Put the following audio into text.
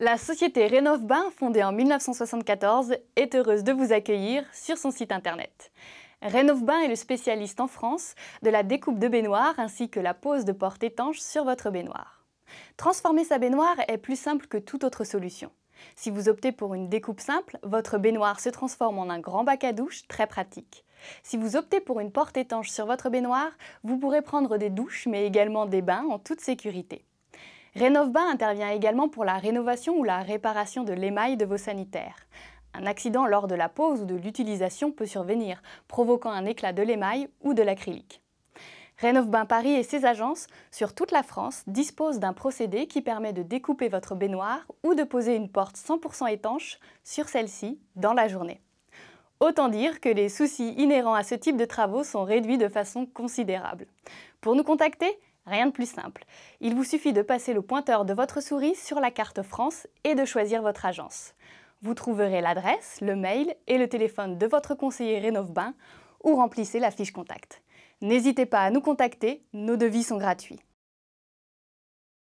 La société Bain, fondée en 1974, est heureuse de vous accueillir sur son site internet. Bain est le spécialiste en France de la découpe de baignoire ainsi que la pose de porte étanche sur votre baignoire. Transformer sa baignoire est plus simple que toute autre solution. Si vous optez pour une découpe simple, votre baignoire se transforme en un grand bac à douche très pratique. Si vous optez pour une porte étanche sur votre baignoire, vous pourrez prendre des douches mais également des bains en toute sécurité. Rénov'Bain intervient également pour la rénovation ou la réparation de l'émail de vos sanitaires. Un accident lors de la pose ou de l'utilisation peut survenir, provoquant un éclat de l'émail ou de l'acrylique. Rénov'Bain Paris et ses agences, sur toute la France, disposent d'un procédé qui permet de découper votre baignoire ou de poser une porte 100% étanche sur celle-ci dans la journée. Autant dire que les soucis inhérents à ce type de travaux sont réduits de façon considérable. Pour nous contacter, Rien de plus simple. Il vous suffit de passer le pointeur de votre souris sur la carte France et de choisir votre agence. Vous trouverez l'adresse, le mail et le téléphone de votre conseiller Rénov'Bain ou remplissez la fiche contact. N'hésitez pas à nous contacter, nos devis sont gratuits.